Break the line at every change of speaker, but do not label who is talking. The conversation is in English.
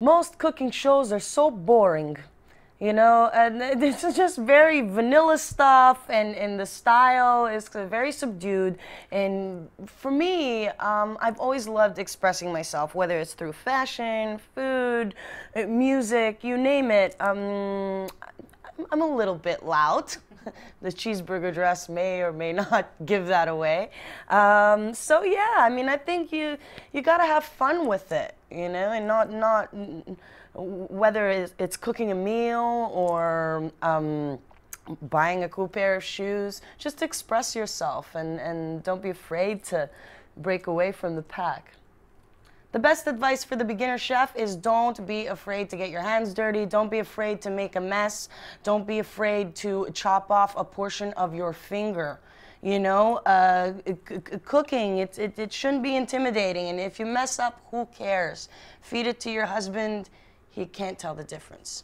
most cooking shows are so boring you know and this is just very vanilla stuff and, and the style is very subdued and for me um, i've always loved expressing myself whether it's through fashion food uh, music you name it um, i'm a little bit loud the cheeseburger dress may or may not give that away. Um, so yeah, I mean, I think you you gotta have fun with it, you know, and not not whether it's, cooking a meal or um, buying a cool pair of shoes. Just express yourself and and don't be afraid to break away from the pack. The best advice for the beginner chef is don't be afraid to get your hands dirty. Don't be afraid to make a mess. Don't be afraid to chop off a portion of your finger. You know, uh, cooking, it, it, it shouldn't be intimidating. And if you mess up, who cares? Feed it to your husband. He can't tell the difference.